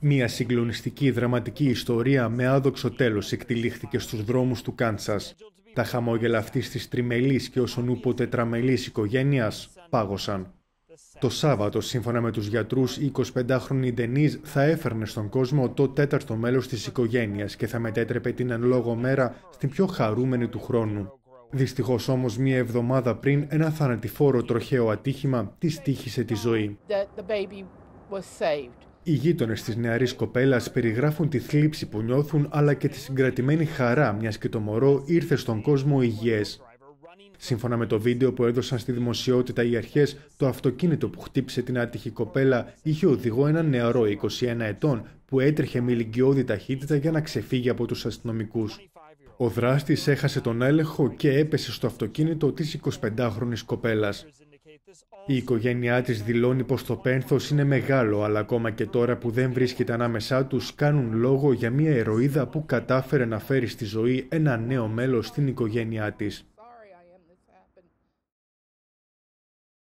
Μία συγκλονιστική δραματική ιστορία με άδοξο τέλος εκτυλίχθηκε στους δρόμους του Κάντσας. Τα χαμόγελα αυτής της τριμελής και όσον ούπο τετραμελής οικογένειας πάγωσαν. Το Σάββατο, σύμφωνα με τους γιατρούς, η 25χρονη Ντενίζ θα έφερνε στον κόσμο το τέταρτο μέλος της οικογένειας και θα μετέτρεπε την εν λόγω μέρα στην πιο χαρούμενη του χρόνου. Δυστυχώς όμως, μία εβδομάδα πριν, ένα θανατηφόρο τροχαίο ατύχημα της τύχησε τη ζωή. Οι γείτονες της νεαρής κοπέλας περιγράφουν τη θλίψη που νιώθουν αλλά και τη συγκρατημένη χαρά, μιας και το μωρό ήρθε στον κόσμο υγιές. Σύμφωνα με το βίντεο που έδωσαν στη δημοσιότητα οι αρχές, το αυτοκίνητο που χτύπησε την άτυχη κοπέλα είχε οδηγό έναν νεαρό 21 ετών που έτρεχε με ηλικιώδη ταχύτητα για να ξεφύγει από τους αστυνομικούς. Ο δράστης έχασε τον έλεγχο και έπεσε στο αυτοκίνητο της 25χρονης κοπέλας. Η οικογένειά της δηλώνει πως το πένθος είναι μεγάλο, αλλά ακόμα και τώρα που δεν βρίσκεται ανάμεσά τους κάνουν λόγο για μια ερωίδα που κατάφερε να φέρει στη ζωή ένα νέο μέλος στην οικογένειά της.